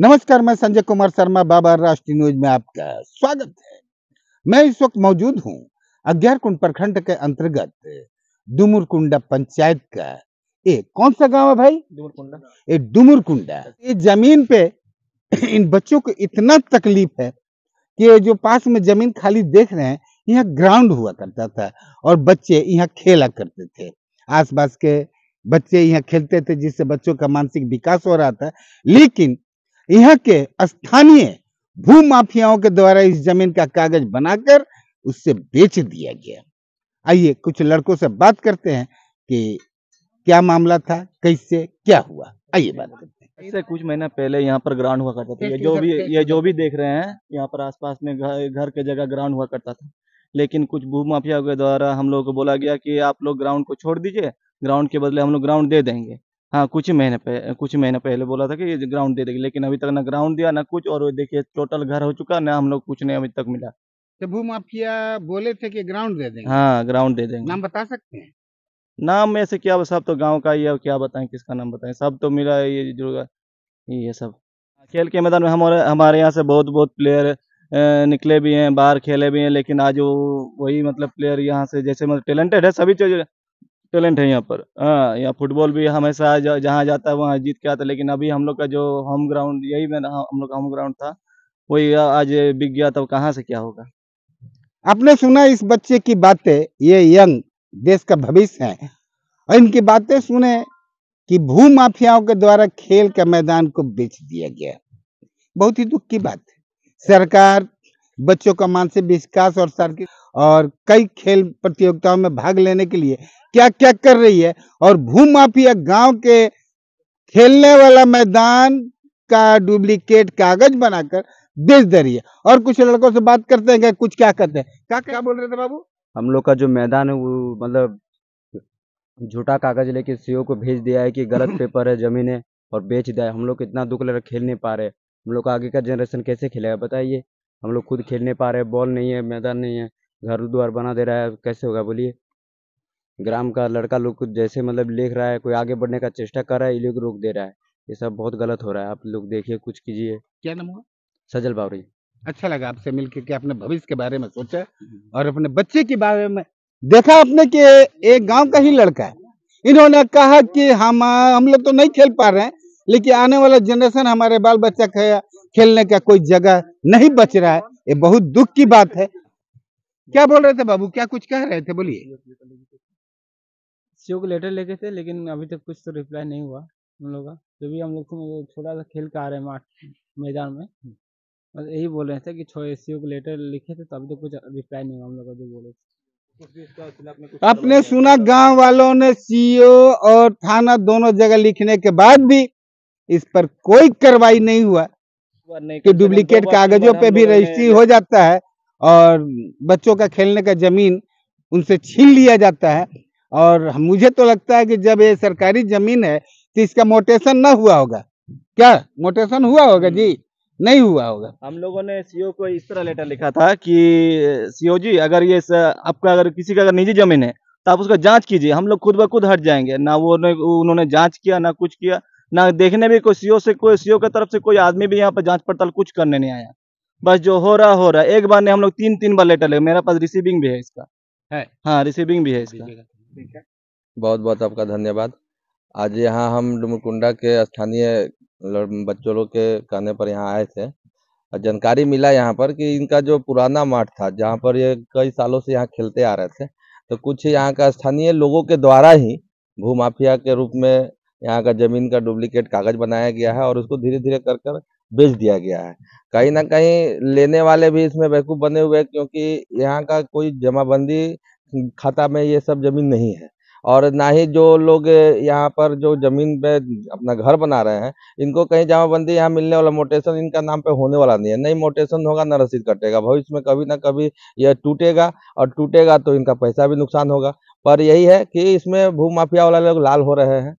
नमस्कार मैं संजय कुमार शर्मा बाबा राष्ट्रीय न्यूज में आपका स्वागत है मैं इस वक्त मौजूद हूँ अग्ञारकुंड प्रखंड के अंतर्गत कुंडा पंचायत का एक कौन सा गांव है भाई डुमुरकुंडा कुंडा ये जमीन पे इन बच्चों को इतना तकलीफ है कि जो पास में जमीन खाली देख रहे हैं यहाँ ग्राउंड हुआ करता था और बच्चे यहाँ खेला करते थे आसपास के बच्चे यहाँ खेलते थे जिससे बच्चों का मानसिक विकास हो रहा था लेकिन यहाँ के स्थानीय भू माफियाओं के द्वारा इस जमीन का कागज बनाकर उससे बेच दिया गया आइए कुछ लड़कों से बात करते हैं कि क्या मामला था कैसे क्या हुआ आइए बात करते हैं इससे कुछ महीना पहले यहाँ पर ग्राउंड हुआ करता था ये जो भी ये जो भी देख रहे हैं यहाँ पर आसपास में घर घर के जगह ग्राउंड हुआ करता था लेकिन कुछ भू माफिया के द्वारा हम लोग को बोला गया कि आप लोग ग्राउंड को छोड़ दीजिए ग्राउंड के बदले हम लोग ग्राउंड दे देंगे हाँ कुछ ही महीने पहले कुछ ही महीने पहले बोला था कि ये ग्राउंड दे देगी लेकिन अभी तक ना ग्राउंड दिया ना कुछ और देखिए टोटल घर हो चुका ना हम लोग कुछ नहीं अभी तक मिला तो भू माफिया बोले थे कि ग्राउंड दे देंगे हाँ ग्राउंड दे देंगे नाम बता सकते हैं नाम ऐसे क्या सब तो गांव का ही है क्या बताएं किसका नाम बताएं सब तो मिला है ये जो ये सब खेल के मैदान में हमारे हमारे यहाँ से बहुत बहुत प्लेयर निकले भी हैं बाहर खेले भी हैं लेकिन आज वो वही मतलब प्लेयर यहाँ से जैसे मतलब टैलेंटेड है सभी टैलेंट है यहाँ पर हाँ यहाँ फुटबॉल भी हमेशा जहाँ जाता है वहाँ जीत के आता है लेकिन अभी हम लोग का जो होम ग्राउंड यही में हम लोग का होम ग्राउंड था वही आज बिक गया तो कहाँ से क्या होगा आपने सुना इस बच्चे की बातें ये यंग देश का भविष्य है और इनकी बातें सुने कि भू माफियाओं के द्वारा खेल के मैदान को बेच दिया गया बहुत ही दुख की बात है सरकार बच्चों का मानसिक विकास और सर और कई खेल प्रतियोगिताओं में भाग लेने के लिए क्या क्या कर रही है और भूमाफिया गांव के खेलने वाला मैदान का डुप्लीकेट कागज बनाकर बेच दे रही है और कुछ लड़कों से बात करते हैं कुछ क्या करते हैं क्या क्या बोल रहे थे बाबू हम लोग का जो मैदान है वो मतलब झूठा कागज लेके सीओ को भेज दिया है कि गलत पेपर है जमीन है और बेच दिया है हम लोग इतना दुख लग खेल नहीं पा रहे हम लोग का आगे का जनरेशन कैसे खेलेगा बताइए हम लोग खुद खेल नहीं पा रहे बॉल नहीं है मैदान नहीं है घर द्वार बना दे रहा है कैसे होगा बोलिए ग्राम का लड़का लोग जैसे मतलब लिख रहा है कोई आगे बढ़ने का चेष्टा कर रहा है ये लोग रोक दे रहा है ये सब बहुत गलत हो रहा है आप लोग देखिए कुछ कीजिए क्या नाम हुआ सजल बावरी अच्छा लगा आपसे मिलकर के अपने भविष्य के बारे में सोचा हम्म। और अपने बच्चे के बारे में देखा आपने कि एक गांव का ही लड़का है इन्होंने कहा कि हम हम लोग तो नहीं खेल पा रहे हैं लेकिन आने वाला जनरेशन हमारे बाल बच्चा का खेलने का कोई जगह नहीं बच रहा है ये बहुत दुख की बात है क्या बोल रहे थे बाबू क्या कुछ कह रहे थे बोलिए सी को लेटर लेके थे लेकिन अभी तक कुछ तो रिप्लाई नहीं हुआ उन लोग का जो भी हम लोग को छोटा सा खेल के आ रहे हैं मार्च मैदान में हम्म। बस यही बोल रहे थे कि छो सी को लेटर लिखे थे तो अभी तक कुछ रिप्लाई नहीं हुआ हम लोग का जो बोले थे अपने तो सुना गांव वालों ने सीओ और थाना दोनों जगह लिखने के बाद भी इस पर कोई कार्रवाई नहीं हुआ कि डुप्लीकेट कागजों पे भी रजिस्ट्री हो जाता है और बच्चों का खेलने का जमीन उनसे छीन लिया जाता है और मुझे तो लगता है कि जब ये सरकारी जमीन है तो इसका मोटेशन ना हुआ होगा क्या मोटेशन हुआ होगा जी नहीं हुआ होगा हम लोगों ने सीओ को इस तरह लेटर लिखा था कि सीओ जी अगर ये आपका अगर किसी का अगर निजी जमीन है तो आप उसका जांच कीजिए हम लोग खुद ब खुद हट जाएंगे ना वो उन्होंने जांच किया ना कुछ किया ना देखने भी कोई सीओ से कोई सीओ की तरफ से कोई आदमी भी यहाँ पर जांच पड़ताल कुछ करने नहीं आया बस जो हो रहा हो रहा एक बार ने हम लोग तीन तीन बार लेटर ले मेरा पास रिसीविंग भी है इसका है हाँ रिसीविंग भी है इसका है बहुत बहुत आपका धन्यवाद आज यहाँ हम डुमकुंडा के स्थानीय बच्चों लोग के कहने पर यहाँ आए थे जानकारी मिला यहाँ पर कि इनका जो पुराना माठ था जहाँ पर ये कई सालों से यहाँ खेलते आ रहे थे तो कुछ यहाँ का स्थानीय लोगों के द्वारा ही भूमाफिया के रूप में यहाँ का जमीन का डुप्लीकेट कागज बनाया गया है और उसको धीरे धीरे कर कर बेच दिया गया है कहीं ना कहीं लेने वाले भी इसमें बेकूफ़ बने हुए क्योंकि यहाँ का कोई जमाबंदी खाता में ये सब जमीन नहीं है और ना ही जो लोग यहाँ पर जो जमीन पे अपना घर बना रहे हैं इनको कहीं जमाबंदी यहाँ मिलने वाला मोटेशन इनका नाम पे होने वाला नहीं है नहीं मोटेशन होगा ना रसीद कटेगा भविष्य में कभी ना कभी यह टूटेगा और टूटेगा तो इनका पैसा भी नुकसान होगा पर यही है कि इसमें भू माफिया वाले लोग लाल हो रहे हैं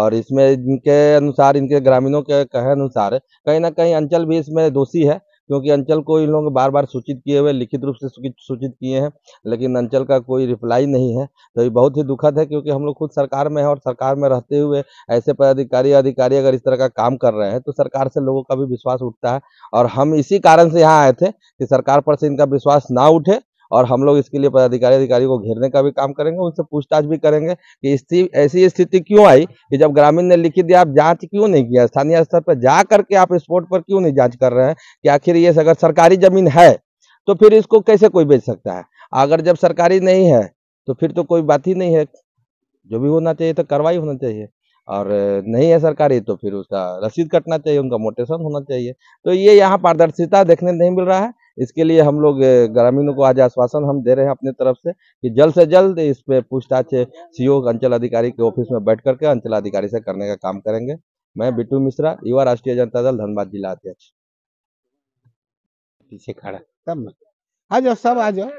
और इसमें इनके अनुसार इनके ग्रामीणों के कहे अनुसार कहीं ना कहीं अंचल भी इसमें दोषी है क्योंकि अंचल को इन लोगों बार बार सूचित किए हुए लिखित रूप से सूचित किए हैं लेकिन अंचल का कोई रिप्लाई नहीं है तो ये बहुत ही दुखद है क्योंकि हम लोग खुद सरकार में हैं और सरकार में रहते हुए ऐसे पदाधिकारी अधिकारी अगर इस तरह का काम कर रहे हैं तो सरकार से लोगों का भी विश्वास उठता है और हम इसी कारण से यहाँ आए थे कि सरकार पर से इनका विश्वास ना उठे और हम लोग इसके लिए पदाधिकारी अधिकारी को घेरने का भी काम करेंगे उनसे पूछताछ भी करेंगे कि इसी ऐसी स्थिति क्यों आई कि जब ग्रामीण ने लिखी दिया आप जाँच क्यों नहीं किया स्थानीय स्तर पर जा करके आप स्पोर्ट पर क्यों नहीं जाँच कर रहे हैं कि आखिर ये अगर सरकारी जमीन है तो फिर इसको कैसे कोई बेच सकता है अगर जब सरकारी नहीं है तो फिर तो कोई बात ही नहीं है जो भी होना चाहिए तो कार्रवाई होना चाहिए और नहीं है सरकारी तो फिर उसका रसीद कटना चाहिए उनका मोटेशन होना चाहिए तो ये यहाँ पारदर्शिता देखने नहीं मिल रहा है इसके लिए हम लोग ग्रामीणों को आज आश्वासन हम दे रहे हैं अपने तरफ से कि जल्द से जल्द इस पे पूछताछ सीओ अंचल अधिकारी के ऑफिस में बैठ करके अंचल अधिकारी से करने का काम करेंगे मैं बिट्टू मिश्रा युवा राष्ट्रीय जनता दल धनबाद जिला अध्यक्ष पीछे खड़ा तब आ जाओ सब आ जाओ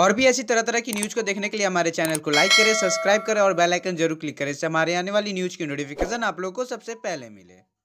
और भी ऐसी तरह तरह की न्यूज को देखने के लिए हमारे चैनल को लाइक करें सब्सक्राइब करें और बेल आइकन जरूर क्लिक करें इससे हमारे आने वाली न्यूज की नोटिफिकेशन आप लोगों को सबसे पहले मिले